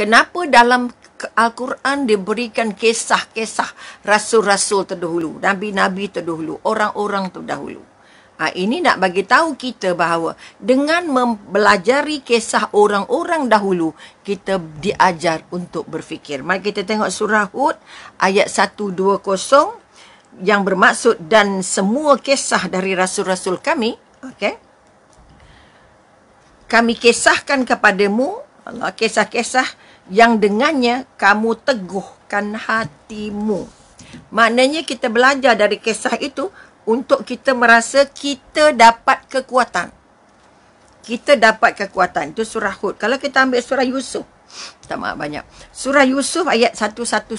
kenapa dalam Al-Quran diberikan kisah-kisah rasul-rasul terdahulu, nabi-nabi terdahulu, orang-orang terdahulu. Ha, ini nak bagi tahu kita bahawa dengan mempelajari kisah orang-orang dahulu, kita diajar untuk berfikir. Mari kita tengok surah Hud ayat 120 yang bermaksud dan semua kisah dari rasul-rasul kami, okay, kami kisahkan kepadamu, Allah, kisah-kisah, yang dengannya kamu teguhkan hatimu. Maknanya kita belajar dari kisah itu untuk kita merasa kita dapat kekuatan. Kita dapat kekuatan. Itu surah Hud. Kalau kita ambil surah Yusuf. Tak maaf banyak. Surah Yusuf ayat 111.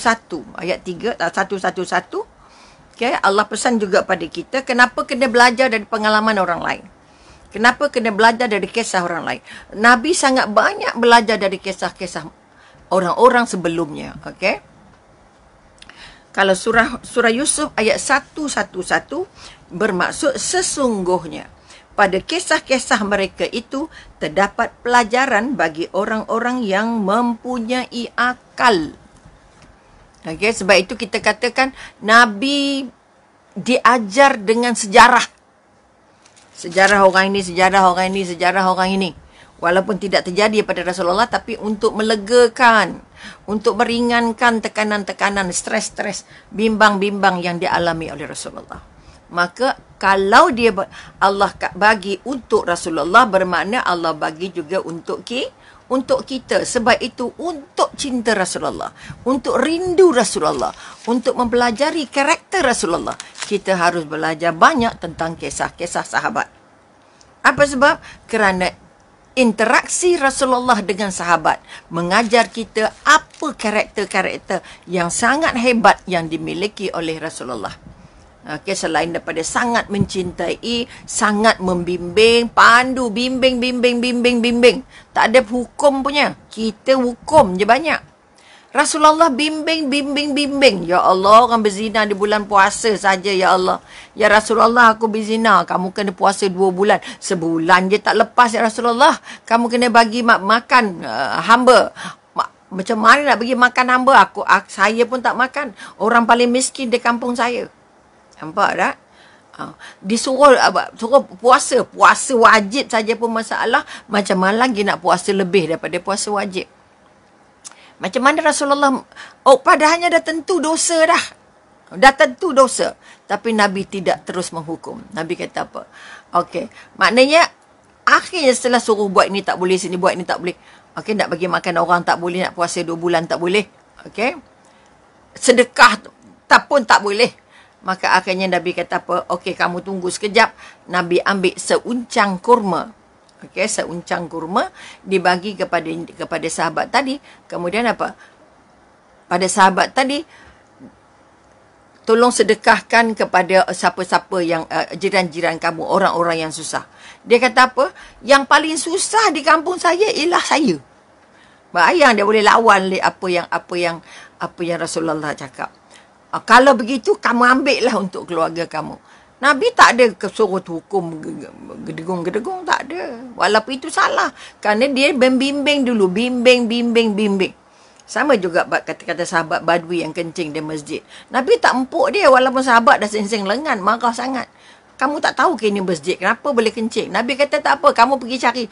Ayat 3. 111. Okay. Allah pesan juga pada kita. Kenapa kena belajar dari pengalaman orang lain. Kenapa kena belajar dari kisah orang lain. Nabi sangat banyak belajar dari kisah-kisah orang-orang sebelumnya. okey? Kalau surah surah Yusuf ayat 111 bermaksud sesungguhnya pada kisah-kisah mereka itu terdapat pelajaran bagi orang-orang yang mempunyai akal. okey? sebab itu kita katakan Nabi diajar dengan sejarah. Sejarah orang ini, sejarah orang ini, sejarah orang ini walaupun tidak terjadi pada Rasulullah tapi untuk melegakan untuk meringankan tekanan-tekanan stres-stres bimbang-bimbang yang dialami oleh Rasulullah maka kalau dia Allah bagi untuk Rasulullah bermakna Allah bagi juga untuk ki untuk kita sebab itu untuk cinta Rasulullah untuk rindu Rasulullah untuk mempelajari karakter Rasulullah kita harus belajar banyak tentang kisah-kisah sahabat apa sebab kerana interaksi Rasulullah dengan sahabat mengajar kita apa karakter-karakter yang sangat hebat yang dimiliki oleh Rasulullah. Okey selain daripada sangat mencintai, sangat membimbing, pandu bimbing bimbing bimbing bimbing. Tak ada hukum punya. Kita hukum je banyak. Rasulullah bimbing, bimbing, bimbing. Ya Allah, orang berzina di bulan puasa saja, Ya Allah. Ya Rasulullah, aku berzina. Kamu kena puasa dua bulan. Sebulan je tak lepas, Ya Rasulullah. Kamu kena bagi mak makan uh, hamba. Ma macam mana nak bagi makan hamba? Aku, aku, saya pun tak makan. Orang paling miskin di kampung saya. Nampak tak? Ah, disuruh ah, suruh puasa puasa wajib saja pun masalah macam mana lagi nak puasa lebih daripada puasa wajib macam mana Rasulullah oh padahalnya dah tentu dosa dah. Dah tentu dosa. Tapi Nabi tidak terus menghukum. Nabi kata apa? Okey. Maknanya akhirnya setelah suruh buat ini tak boleh, sini buat ini tak boleh. Okey nak bagi makan orang tak boleh, nak puasa dua bulan tak boleh. Okey. Sedekah tak pun tak boleh. Maka akhirnya Nabi kata apa? Okey kamu tunggu sekejap. Nabi ambil seuncang kurma okey seuncang kurma dibagi kepada kepada sahabat tadi kemudian apa pada sahabat tadi tolong sedekahkan kepada siapa-siapa yang uh, jiran-jiran kamu orang-orang yang susah dia kata apa yang paling susah di kampung saya ialah saya bayang dia boleh lawan le apa yang apa yang apa yang Rasulullah cakap ah, kalau begitu kamu ambillah untuk keluarga kamu Nabi tak ada kesurut hukum gedegong-gedegong tak ada. Walaupun itu salah. Kerana dia membimbing dulu. Bimbing, bimbing, bimbing. Sama juga kata-kata sahabat badui yang kencing di masjid. Nabi tak empuk dia walaupun sahabat dah sengseng lengan. Marah sangat. Kamu tak tahu ke ini masjid. Kenapa boleh kencing? Nabi kata tak apa. Kamu pergi cari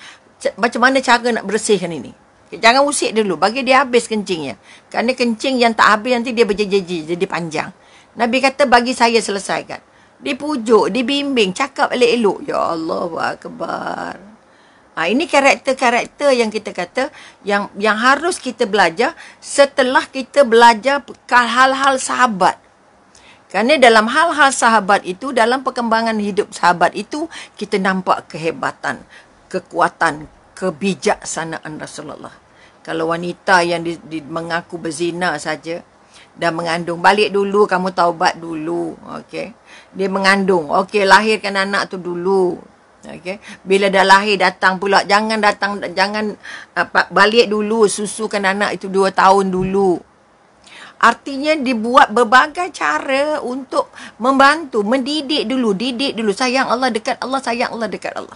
macam mana cara nak bersihkan ini. Jangan usik dulu. Bagi dia habis kencingnya. Kerana kencing yang tak habis nanti dia berjejeji. Jadi panjang. Nabi kata bagi saya selesaikan dipujuk, dibimbing, cakap elok-elok. Ya Allah, kebar. Ha, ini karakter-karakter yang kita kata yang yang harus kita belajar setelah kita belajar hal-hal sahabat. Kerana dalam hal-hal sahabat itu, dalam perkembangan hidup sahabat itu, kita nampak kehebatan, kekuatan, kebijaksanaan Rasulullah. Kalau wanita yang di, di, mengaku berzina saja, dah mengandung. Balik dulu kamu taubat dulu. Okey. Dia mengandung. Okey, lahirkan anak tu dulu. Okey. Bila dah lahir datang pula jangan datang jangan uh, balik dulu susukan anak itu dua tahun dulu. Artinya dibuat berbagai cara untuk membantu, mendidik dulu, didik dulu. Sayang Allah dekat Allah, sayang Allah dekat Allah.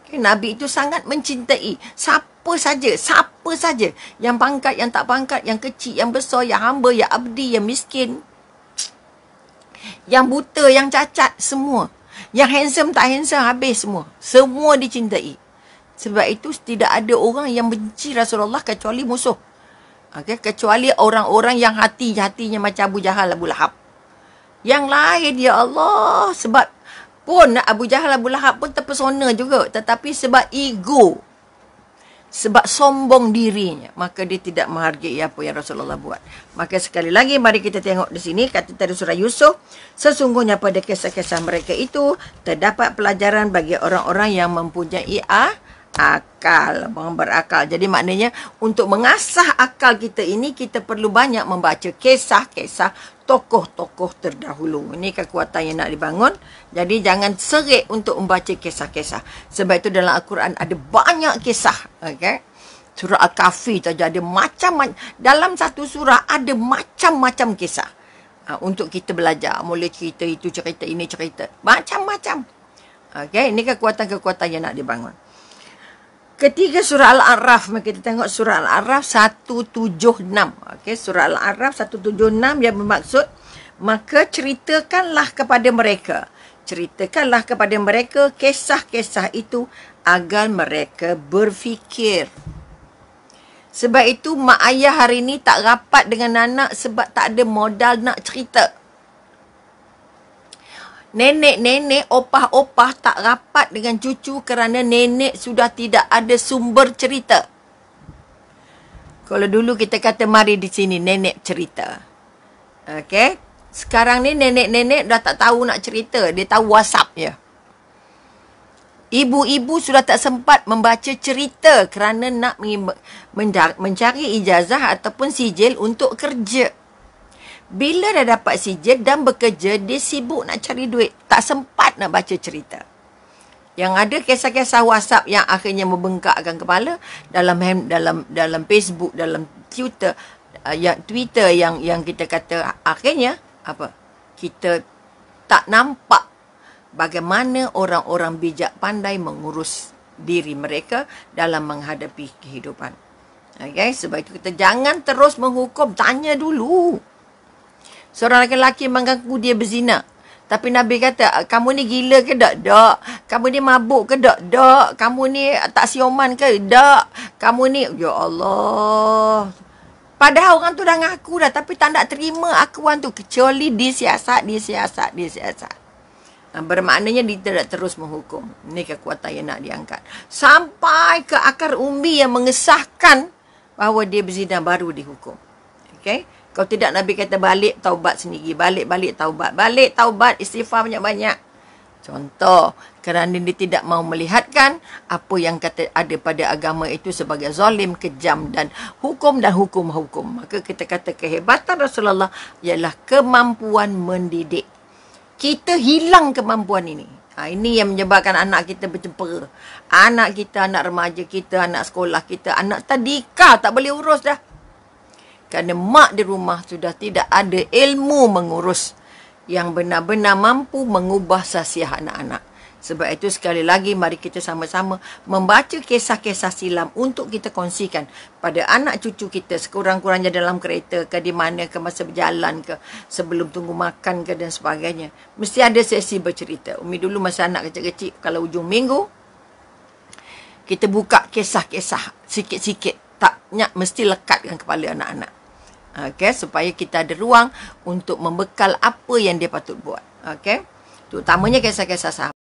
Okay, Nabi itu sangat mencintai. Siapa siapa saja, siapa saja yang pangkat, yang tak pangkat, yang kecil, yang besar, yang hamba, yang abdi, yang miskin, yang buta, yang cacat, semua. Yang handsome tak handsome habis semua. Semua dicintai. Sebab itu tidak ada orang yang benci Rasulullah kecuali musuh. Okay? Kecuali orang-orang yang hati hatinya macam Abu Jahal Abu Lahab. Yang lain ya Allah sebab pun Abu Jahal Abu Lahab pun terpesona juga. Tetapi sebab ego sebab sombong dirinya maka dia tidak menghargai apa yang Rasulullah buat maka sekali lagi mari kita tengok di sini kata dari surah Yusuf sesungguhnya pada kisah-kisah mereka itu terdapat pelajaran bagi orang-orang yang mempunyai ah akal berakal jadi maknanya untuk mengasah akal kita ini kita perlu banyak membaca kisah-kisah tokoh-tokoh terdahulu ini kekuatan yang nak dibangun jadi jangan serik untuk membaca kisah-kisah sebab itu dalam al-Quran ada banyak kisah okey surah al-kahfi saja ada macam dalam satu surah ada macam-macam kisah ha, untuk kita belajar mula cerita itu cerita ini cerita macam-macam okey ini kekuatan-kekuatan yang nak dibangun Ketiga surah Al-A'raf. Mari kita tengok surah Al-A'raf 176. Okay surah Al-A'raf 176 yang bermaksud maka ceritakanlah kepada mereka. Ceritakanlah kepada mereka kisah-kisah itu agar mereka berfikir. Sebab itu mak ayah hari ini tak rapat dengan anak sebab tak ada modal nak cerita. Nenek-nenek, opah-opah tak rapat dengan cucu kerana nenek sudah tidak ada sumber cerita. Kalau dulu kita kata mari di sini nenek cerita. Okey. Sekarang ni nenek-nenek dah tak tahu nak cerita. Dia tahu WhatsApp je. Ibu-ibu sudah tak sempat membaca cerita kerana nak mencari ijazah ataupun sijil untuk kerja. Bila dah dapat si sijil dan bekerja, dia sibuk nak cari duit. Tak sempat nak baca cerita. Yang ada kisah-kisah WhatsApp yang akhirnya membengkakkan kepala dalam dalam dalam Facebook, dalam Twitter, uh, yang Twitter yang yang kita kata akhirnya apa? Kita tak nampak bagaimana orang-orang bijak pandai mengurus diri mereka dalam menghadapi kehidupan. Okay, sebab itu kita jangan terus menghukum, tanya dulu. Seorang lelaki mengaku dia berzina. Tapi Nabi kata, kamu ni gila ke tak? Tak. Kamu ni mabuk ke tak? Tak. Kamu ni tak sioman ke? Tak. Kamu ni, ya Allah. Padahal orang tu dah ngaku dah. Tapi tak nak terima akuan tu. Kecuali dia siasat, dia siasat, dia siasat. Bermaknanya dia tidak terus menghukum. Ini kekuatan yang nak diangkat. Sampai ke akar umbi yang mengesahkan bahawa dia berzina baru dihukum. Okay? Kalau tidak Nabi kata balik taubat sendiri. Balik-balik taubat. Balik taubat istighfar banyak-banyak. Contoh, kerana dia tidak mau melihatkan apa yang kata ada pada agama itu sebagai zalim, kejam dan hukum dan hukum-hukum. Maka kita kata kehebatan Rasulullah ialah kemampuan mendidik. Kita hilang kemampuan ini. Ha, ini yang menyebabkan anak kita bercempera. Anak kita, anak remaja kita, anak sekolah kita, anak tadika tak boleh urus dah. Kerana mak di rumah sudah tidak ada ilmu mengurus yang benar-benar mampu mengubah sasiah anak-anak. Sebab itu sekali lagi mari kita sama-sama membaca kisah-kisah silam untuk kita kongsikan pada anak cucu kita sekurang-kurangnya dalam kereta ke di mana ke masa berjalan ke sebelum tunggu makan ke dan sebagainya. Mesti ada sesi bercerita. Umi dulu masa anak kecil-kecil kalau ujung minggu kita buka kisah-kisah sikit-sikit tak taknya mesti lekat dengan kepala anak-anak. Okey, supaya kita ada ruang untuk membekal apa yang dia patut buat. Okey. Terutamanya kisah-kisah sah.